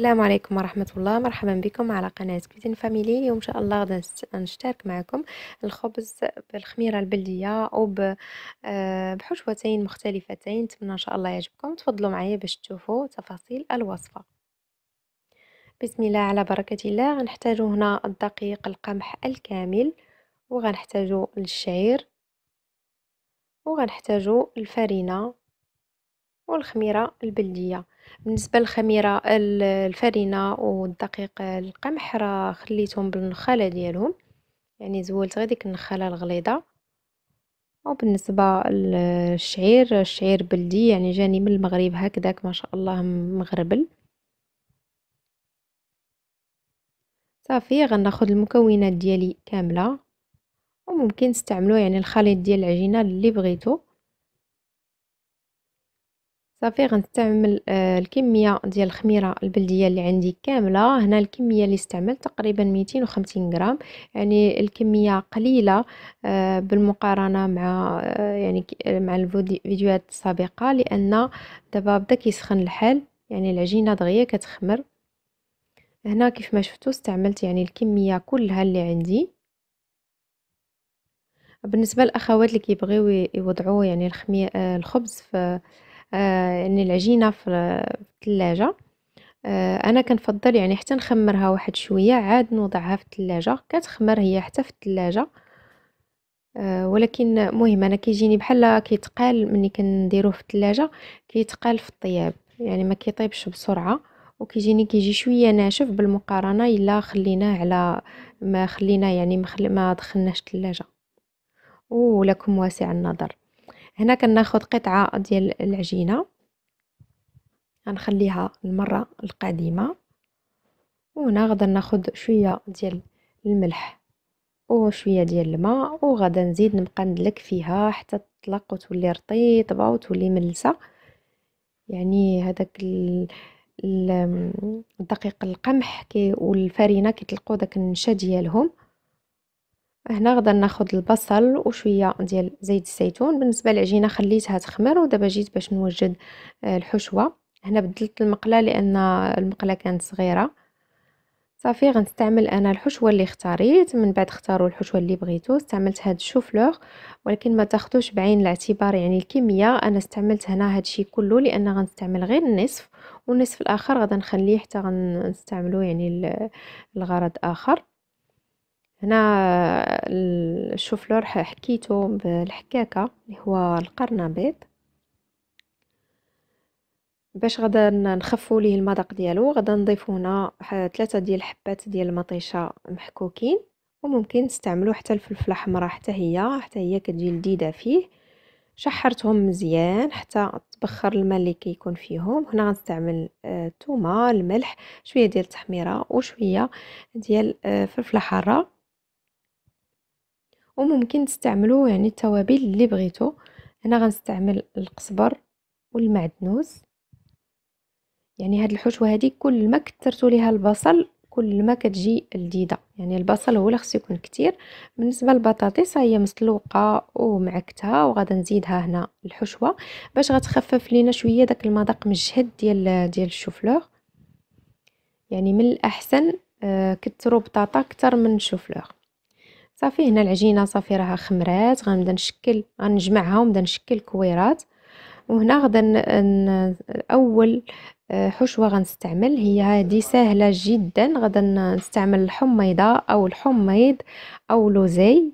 السلام عليكم ورحمة الله مرحبا بكم على قناة كوزين فاميلي اليوم إن شاء الله غادي نشترك معكم الخبز بالخميرة البلدية أو آه، بحشوتين مختلفتين نتمنى إن شاء الله يعجبكم تفضلوا معايا باش تشوفوا تفاصيل الوصفة بسم الله على بركة الله غنحتاجو هنا الدقيق القمح الكامل وغنحتاجو الشعير وغنحتاجو الفرينة والخميره البلديه بالنسبه للخميره الفرينه والدقيق القمح راه خليتهم بالنخاله ديالهم يعني زولت غير ديك النخاله الغليظه وبالنسبه للشعير الشعير بلدي يعني جاني من المغرب هكذاك ما شاء الله مغربل صافي غناخذ المكونات ديالي كامله وممكن تستعملوا يعني الخليط ديال العجينه اللي بغيتو صافي غنستعمل آه، الكميه ديال الخميره البلديه اللي عندي كامله هنا الكميه اللي استعملت تقريبا 250 غرام يعني الكميه قليله آه، بالمقارنه مع آه، يعني مع الفيديوهات السابقه لان دابا بدا كيسخن الحال يعني العجينه دغيا كتخمر هنا كيف ما شفتوا استعملت يعني الكميه كلها اللي عندي بالنسبه للاخوات اللي كيبغيو يوضعوا يعني الخبز في آه، ان العجينه في الثلاجه آه، انا كنفضل يعني حتى نخمرها واحد شويه عاد نوضعها في الثلاجه كتخمر هي حتى في الثلاجه آه، ولكن مهم انا كيجيني بحال كيتقال ملي كنديروه في الثلاجه كيتقال في الطياب يعني ما كيطيبش بسرعه وكيجيني كيجي شويه ناشف بالمقارنه الا خليناه على ما خلينا يعني ما دخلناش الثلاجه ولكم واسع النظر هنا كناخد قطعة ديال العجينة غنخليها المرة القديمة وهنا غدا ناخد شوية ديال الملح وشوية ديال الماء وغدا نزيد نبقى ندلك فيها حتى تطلق وتولي رطيبة وتولي ملسة يعني هذاك الدقيق القمح كي والفرينه كيطلقوا داك النشا ديالهم هنا غدا ناخد البصل وشويه ديال زيت الزيتون بالنسبه للعجينه خليتها تخمر ودابا جيت باش نوجد آه، الحشوه هنا بدلت المقله لان المقله كانت صغيره صافي غنستعمل انا الحشوه اللي اختاريت من بعد اختاروا الحشوه اللي بغيتو استعملت هاد الشوفلوغ ولكن ما تاخذوش بعين الاعتبار يعني الكميه انا استعملت هنا هادشي كله لان غنستعمل غير النصف والنصف الاخر غدا نخليه حتى غنستعملو يعني الغرض اخر هنا الشوفلور حكيته بالحكاكة اللي هو القرنبيط باش غادا نخفو ليه المذاق ديالو غادا نضيفو هنا ثلاثة ديال الحبات ديال المطيشة محكوكين وممكن نستعملو حتى الفلفلة حمرا حتى هي حتى هي كتجي لذيذة فيه شحرتهم مزيان حتى تبخر الماء اللي كيكون كي فيهم هنا غنستعمل الثومه آه، الملح شويه ديال التحميره وشويه ديال آه، فلفله حاره وممكن تستعملوا يعني التوابل اللي بغيتو انا غنستعمل القزبر والمعدنوس يعني هاد الحشوه هادي كل ما كثرتوا ليها البصل كل ما كتجي لذيذه يعني البصل هو اللي خصو يكون كتير بالنسبه للبطاطس هي مسلوقه ومعكتها وغادا نزيدها هنا الحشوه باش غتخفف لينا شويه داك المذاق مجهد ديال ديال الشوفلور يعني من الاحسن آه، كثروا بطاطا اكثر من الشوفلور صافي هنا العجينه صافي راها خمرات غنبدا نشكل غنجمعها ونبدا نشكل كويرات وهنا غدا اول آه، حشوه غنستعمل هي هذه سهله جدا غدا نستعمل الحميضه او الحميض او لوزي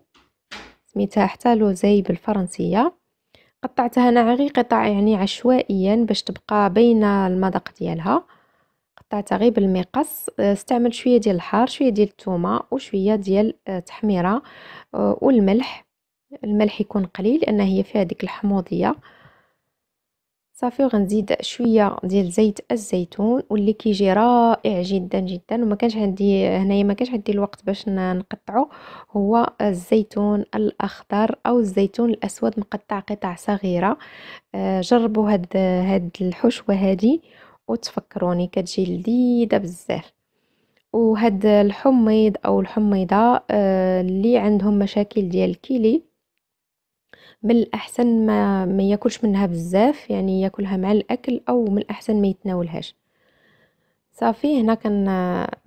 سميتها حتى لوزي بالفرنسيه قطعتها انا غير قطع يعني عشوائيا باش تبقى بين المذاق ديالها قطعتها غير بالمقص آه، استعمل شويه ديال الحار شويه ديال الثومه وشويه ديال التحميره آه، آه، والملح الملح يكون قليل لان هي فيها ديك الحموضيه صافي وغنزيد شويه ديال زيت الزيتون واللي كيجي رائع جدا جدا وما كانش عندي هنايا ما كانش عندي الوقت باش نقطعه هو الزيتون الاخضر او الزيتون الاسود مقطع قطع صغيره جربوا هاد هاد الحشوه هذه وتفكروني كتجي لذيذه بزاف وهاد الحميض او الحميضه آه، اللي عندهم مشاكل ديال الكيلي من الاحسن ما ما ياكلش منها بزاف يعني ياكلها مع الاكل او من الاحسن ما يتناولهاش صافي هنا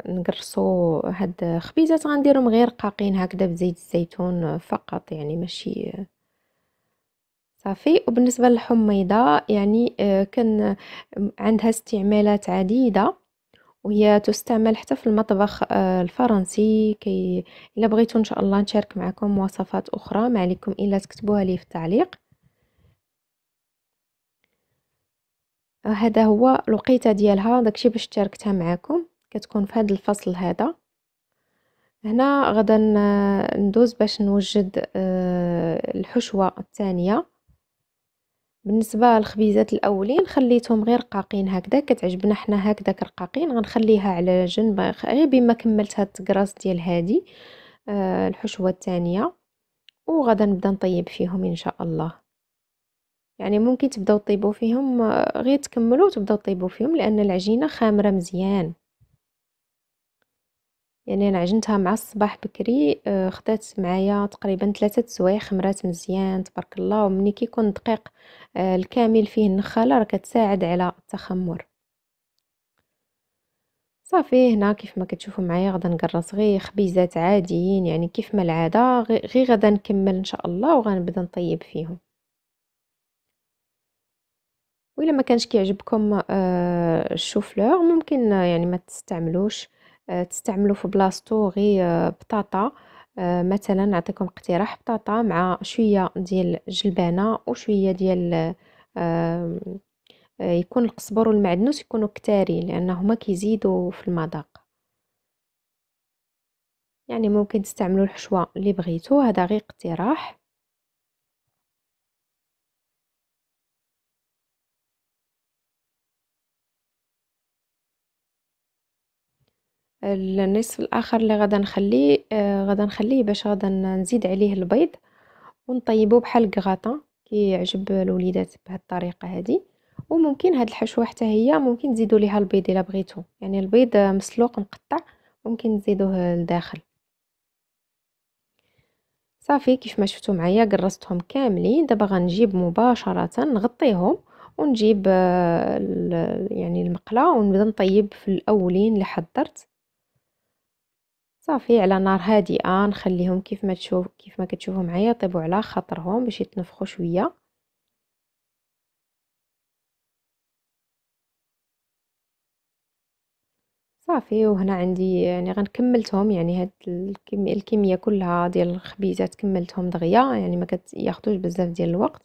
كنقرصوا هاد خبيزات غنديرهم غير قاقين هكذا بزيت الزيتون فقط يعني ماشي صافي وبالنسبه للحميضه يعني آه، كان عندها استعمالات عديده وهي تستعمل حتى في المطبخ آه، الفرنسي كي الا بغيتو ان شاء الله نشارك معكم وصفات اخرى ما عليكم الا تكتبوها لي في التعليق هذا هو الوقيته ديالها داكشي باش شاركتها معكم كتكون في هذا الفصل هذا هنا غدا آه، ندوز باش نوجد الحشوه الثانيه بالنسبه للخبيزات الاولين خليتهم غير رقاقين هكذا كتعجبنا حنا هكذا رقاقين غنخليها على جنب غير بما كملت هاد التكراس ديال هادي آه الحشوه الثانيه وغدا نبدا نطيب فيهم ان شاء الله يعني ممكن تبداو طيبو فيهم آه، غير تكملو وتبداو طيبو فيهم لان العجينه خامره مزيان يعني انا عجنتها مع الصباح بكري آه، خدات معايا تقريبا ثلاثه سوايع خمرات مزيان تبارك الله ومني كيكون دقيق آه، الكامل فيه النخاله راه كتساعد على التخمر صافي هنا كيف ما كتشوفوا معايا غدا نقرص غير خبيزات عاديين يعني كيف ما العاده غير غدا نكمل ان شاء الله وغنبدا نطيب فيهم وإلا ما كانش كيعجبكم آه، الشوفلور ممكن يعني ما تستعملوش آه، تستعملوا في بلاصتو غير آه، بطاطا آه، مثلا نعطيكم اقتراح بطاطا مع شويه ديال جلبانه وشويه ديال يكون القزبر والمعدنوس يكونوا كتارين لانهما كيزيدوا في المذاق يعني ممكن تستعملوا الحشوه اللي بغيتو هذا غير اقتراح النصف الاخر اللي غدا نخليه آه، غدا نخليه باش غدا نزيد عليه البيض ونطيبه بحال الكغاطا كيعجب الوليدات بهذه الطريقه هذه وممكن هاد الحشوه حتى هي ممكن تزيدوا ليها البيض الا بغيتو يعني البيض مسلوق مقطع ممكن تزيدوه لداخل صافي كيف ما شفتوا معايا قرصتهم كاملين دابا غنجيب مباشره نغطيهم ونجيب آه، يعني المقله ونبدا نطيب في الاولين اللي حضرت صافي على نار هادئه نخليهم كيف ما تشوف كيف ما كتشوفوا معايا يطيبوا على خاطرهم باش يتنفخوا شويه صافي وهنا عندي يعني غنكملتهم يعني هاد الكميه الكميه كلها ديال الخبيزات كملتهم دغيا يعني ما كياخذوش بزاف ديال الوقت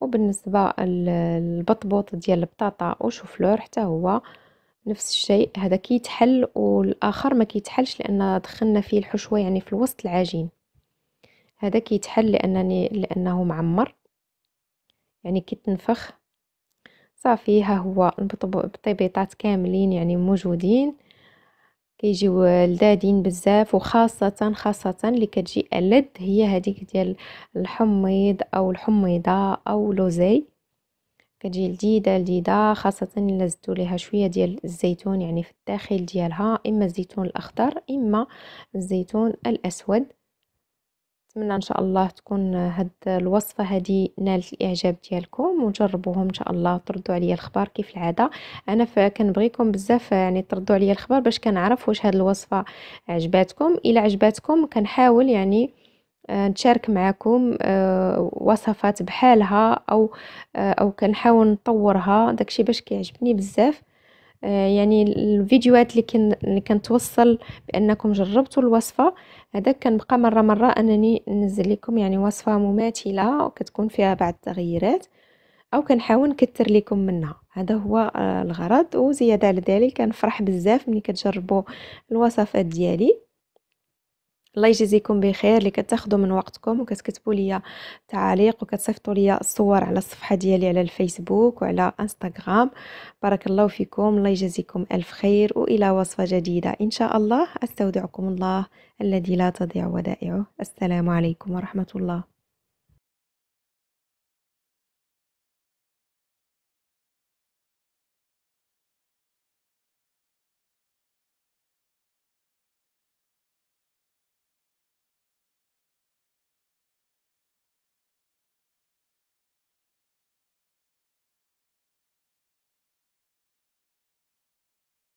وبالنسبه للبطبوط ديال البطاطا وشوفلور حتى هو نفس الشيء هذا كيتحل والاخر ما كيتحلش لان دخلنا فيه الحشوه يعني في الوسط العجين هذا كيتحل لانني لانه معمر يعني كيتنفخ صافي ها هو البطيبيطات كاملين يعني موجودين كيجيو لذادين بزاف وخاصه خاصه اللي كتجي ألد هي هذيك ديال الحميض او الحميضه او لوزي كتجي لذيذه لذيذه خاصه الا زدتوا ليها شويه ديال الزيتون يعني في الداخل ديالها اما الزيتون الاخضر اما الزيتون الاسود نتمنى ان شاء الله تكون هاد الوصفه هذه نالت الاعجاب ديالكم وجربوهم ان شاء الله تردوا عليا الخبر كيف العاده انا كنبغيكم بزاف يعني تردوا عليا الخبر باش كنعرف واش هاد الوصفه عجباتكم الا عجباتكم كنحاول يعني آه، نشارك معكم آه، وصفات بحالها او آه، او كنحاول نطورها داكشي باش كيعجبني بزاف يعني الفيديوهات اللي كن اللي كنتوصل بانكم جربتوا الوصفه هذا كنبقى مره مره انني ننزل لكم يعني وصفه مماثله وكتكون فيها بعض التغييرات او كنحاول نكثر لكم منها هذا هو الغرض وزياده على ذلك كنفرح بزاف ملي كتجربوا الوصفات ديالي الله يجزيكم بخير اللي كتاخذوا من وقتكم وكتكتبوا لي تعاليق وكتصيفطوا لي الصور على الصفحه ديالي على الفيسبوك وعلى انستغرام بارك الله فيكم الله يجزيكم الف خير والى وصفه جديده ان شاء الله استودعكم الله الذي لا تضيع ودائعه السلام عليكم ورحمه الله